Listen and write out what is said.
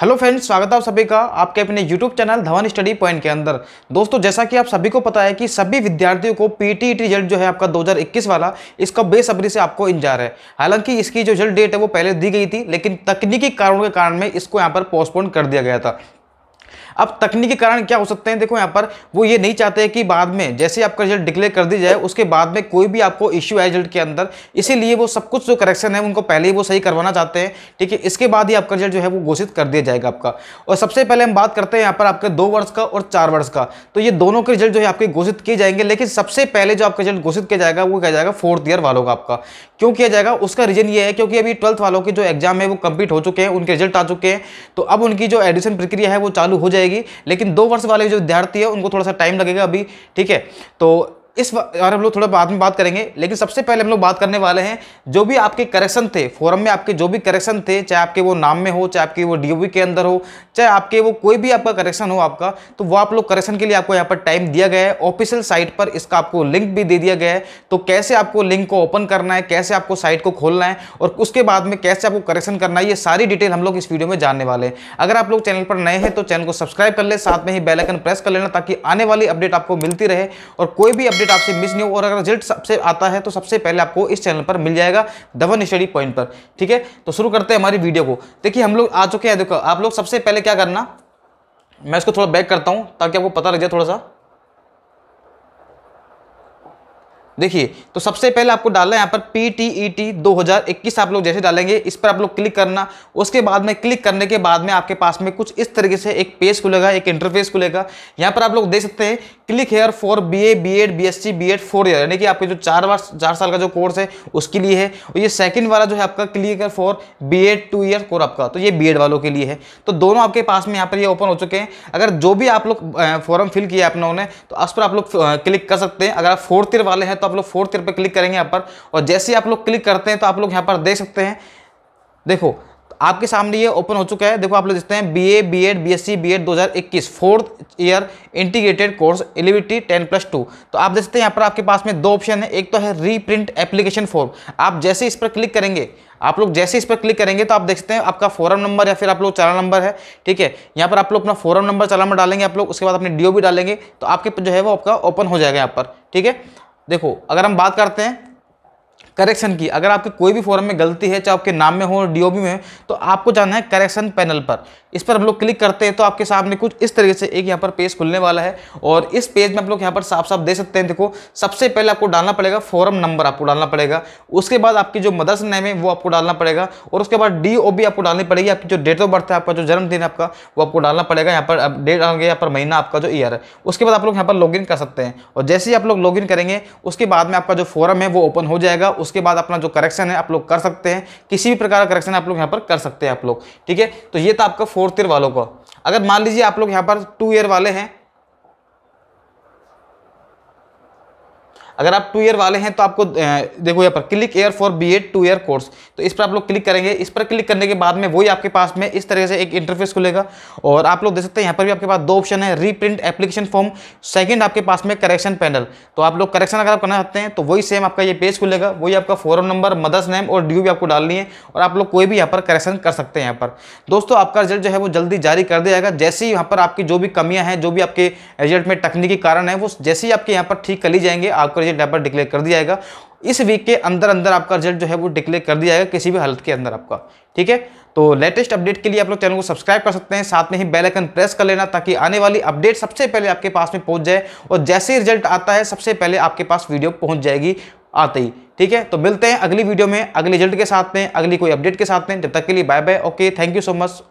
hello friends स्वागत है आप सभी का आपके अपने YouTube channel Dhawan study point के अंदर दोस्तों जैसा कि आप सभी को पता है कि सभी विद्यार्थियों को पीटीईटी रिजल्ट e जो है आपका 2021 वाला इसका बेसब्री से आपको इंतजार है हालांकि इसकी जो रिजल्ट डेट है वो पहले दी गई थी लेकिन तकनीकी कारणों के कारण में इसको यहाँ पर पोस्टपोन कर दिया गया था अब तकनीकी कारण क्या हो सकते हैं देखो यहाँ पर वो ये नहीं चाहते कि बाद में जैसे आपका रिजल्ट डिक्लेयर कर दी जाए उसके बाद में कोई भी आपको इश्यू आए रिजल्ट के अंदर इसीलिए वो सब कुछ जो करेक्शन है उनको पहले ही वो सही करवाना चाहते हैं ठीक है इसके बाद ही आपका रिजल्ट जो है वो घोषित कर दिया जाएगा आपका और सबसे पहले हम बात करते हैं यहाँ पर आपके दो वर्ष का और चार वर्ष का तो ये दोनों के रिजल्ट जो है आपके घोषित किए जाएंगे लेकिन सबसे पहले जो आपका रिजल्ट घोषित किया जाएगा वो किया जाएगा फोर्थ ईयर वालों का आपका क्यों किया जाएगा उसका रीजन ये है क्योंकि अभी ट्वेल्थ वालों के जो एग्जाम है वो कंप्लीट हो चुके हैं उनके रिजल्ट आ चुके हैं तो अब उनकी जो एडमिशन प्रक्रिया है वो चालू हो जाएगी जाएगी लेकिन दो वर्ष वाले जो विद्यार्थी है उनको थोड़ा सा टाइम लगेगा अभी ठीक है तो इस और हम लोग थोड़ा बाद में बात करेंगे लेकिन सबसे पहले हम लोग बात करने वाले हैं जो भी आपके करेक्शन थे फोरम में आपके जो भी करेक्शन थे चाहे आपके वो नाम में हो चाहे आपके वो डी के अंदर हो चाहे आपके वो कोई भी आपका करेक्शन हो आपका तो वो आप लोग करेक्शन के लिए आपको यहाँ पर टाइम दिया गया है ऑफिशियल साइट पर इसका आपको लिंक भी दे दिया गया है तो कैसे आपको लिंक को ओपन करना है कैसे आपको साइट को खोलना है और उसके बाद में कैसे आपको करेक्शन करना है ये सारी डिटेल हम लोग इस वीडियो में जानने वाले हैं अगर आप लोग चैनल पर नए हैं तो चैनल को सब्सक्राइब कर ले साथ में ही बेलाइकन प्रेस कर लेना ताकि आने वाली अपडेट आपको मिलती रहे और कोई भी अपडेट आपसे मिस नहीं हो और अगर रिजल्ट सबसे आता है तो सबसे पहले आपको इस चैनल पर मिल जाएगा धवन स्टडी पॉइंट पर ठीक है तो शुरू करते हैं हमारी वीडियो को देखिए हम लोग आ चुके हैं देखो आप लोग सबसे पहले क्या करना मैं इसको थोड़ा बैक करता हूँ ताकि आपको पता लग जाए थोड़ा सा देखिए तो सबसे पहले आपको डालना है यहाँ पर पी टी ई टी दो आप लोग जैसे डालेंगे इस पर आप लोग क्लिक करना उसके बाद में क्लिक करने के बाद में आपके पास में कुछ इस तरीके से एक पेज खुलेगा एक इंटरफेस खुलेगा यहाँ पर आप लोग देख सकते हैं click here for B A B Ed B S C B Ed four year यानी कि आपके जो चार बार चार साल का जो कोर्स है उसके लिए है और ये सेकंड वाला जो है आपका click here for B Ed two year course आपका तो ये बी एड वालों के लिए है तो दोनों आपके पास में यहाँ पर ये ओपन हो चुके हैं अगर जो भी आप लोग फॉर्म फिल किया अपनों ने तो उस पर आप लोग क्लिक कर सकते हैं अगर आप फोर्थ ईयर वाले हैं तो आप लोग फोर्थ ईयर पर क्लिक करेंगे यहाँ पर और जैसे आप लोग क्लिक करते हैं तो आप लोग यहाँ पर देख सकते हैं देखो आपके सामने ये ओपन हो चुका है देखो आप लोग देखते हैं BA BEd BSc BEd 2021 fourth year integrated course एलिविटी 10 प्लस टू तो आप देखते हैं यहाँ पर आपके पास में दो ऑप्शन है एक तो है रीप्रिंट एप्लीकेशन फॉर्म आप जैसे इस पर क्लिक करेंगे आप लोग जैसे इस पर क्लिक करेंगे तो आप देखते हैं आपका फोरम नंबर या फिर आप लोग चालान नंबर है ठीक है यहाँ पर आप लोग अपना फोरम नंबर चालान नंबर डालेंगे आप लोग उसके बाद अपने डी डालेंगे तो आपके जो है वो आपका ओपन हो जाएगा यहाँ पर ठीक है देखो अगर हम बात करते हैं करेक्शन की अगर आपके कोई भी फॉर्म में गलती है चाहे आपके नाम में हो डीओबी में तो आपको जाना है करेक्शन पैनल पर इस पर हम लोग क्लिक करते हैं तो आपके सामने कुछ इस तरीके से एक यहाँ पर पेज खुलने वाला है और इस पेज में आप लोग यहाँ पर साफ साफ दे सकते हैं देखो सबसे पहले आपको डालना पड़ेगा फॉर्म नंबर आपको डालना पड़ेगा उसके बाद आपकी जो मदर्स नेम है वो आपको डालना पड़ेगा और उसके बाद डी आपको डालनी पड़ेगी आपकी जो डेट ऑफ बर्थ है आपका जो जन्मदिन है आपका वो आपको डालना पड़ेगा यहाँ पर डेट डालेंगे यहाँ पर महीना आपका जो ईयर है उसके बाद आप लोग यहाँ पर इन कर सकते हैं और जैसे ही आप लोग लॉगिन करेंगे उसके बाद में आपका जो फॉर्म है वो ओपन हो जाएगा जाएगा उसके बाद अपना जो करेक्शन है आप लोग कर सकते हैं किसी भी प्रकार का करेक्शन आप लोग यहाँ पर कर सकते हैं आप लोग ठीक है तो ये था आपका फोर्थ ईयर वालों का अगर मान लीजिए आप लोग यहाँ पर टू ईयर वाले हैं अगर आप टू ईयर वाले हैं तो आपको देखो यहाँ पर click here for B Ed two year course तो इस पर आप लोग क्लिक करेंगे इस पर क्लिक करने के बाद में वही आपके पास में इस तरह से एक इंटरफेस खुलेगा और आप लोग देख सकते हैं यहाँ पर भी आपके पास दो ऑप्शन है रीप्रिंट एप्लीकेशन फॉर्म सेकेंड आपके पास में करेक्शन पैनल तो आप लोग करेक्शन अगर आप करना चाहते हैं तो वही सेम आपका ये पेज खुलेगा वही आपका फॉरम नंबर मदर्स नेम और ड्यू भी आपको डालनी है और आप लोग कोई भी यहाँ पर करेक्शन कर सकते हैं यहाँ पर दोस्तों आपका रिजल्ट जो है वो जल्दी जारी कर दिया जाएगा जैसे ही यहाँ पर आपकी जो भी कमियाँ हैं जो भी आपके रिजल्ट में तकनीकी कारण है वो जैसे ही आपके यहाँ पर ठीक कर ली जाएंगे आपका रिजल्ट यहाँ पर डिक्लेयर कर दिया जाएगा इस वीक के अंदर अंदर आपका रिजल्ट जो है वो डिक्लेयर कर दिया जाएगा किसी भी हालत के अंदर आपका ठीक है तो लेटेस्ट अपडेट के लिए आप लोग चैनल को सब्सक्राइब कर सकते हैं साथ में ही बेल आइकन प्रेस कर लेना ताकि आने वाली अपडेट सबसे पहले आपके पास में पहुंच जाए और जैसे ही रिजल्ट आता है सबसे पहले आपके पास वीडियो पहुंच जाएगी आते ही ठीक है तो मिलते हैं अगली वीडियो में अगले रिजल्ट के साथ में अगली कोई अपडेट के साथ में जब तक के लिए bye bye okay thank you so much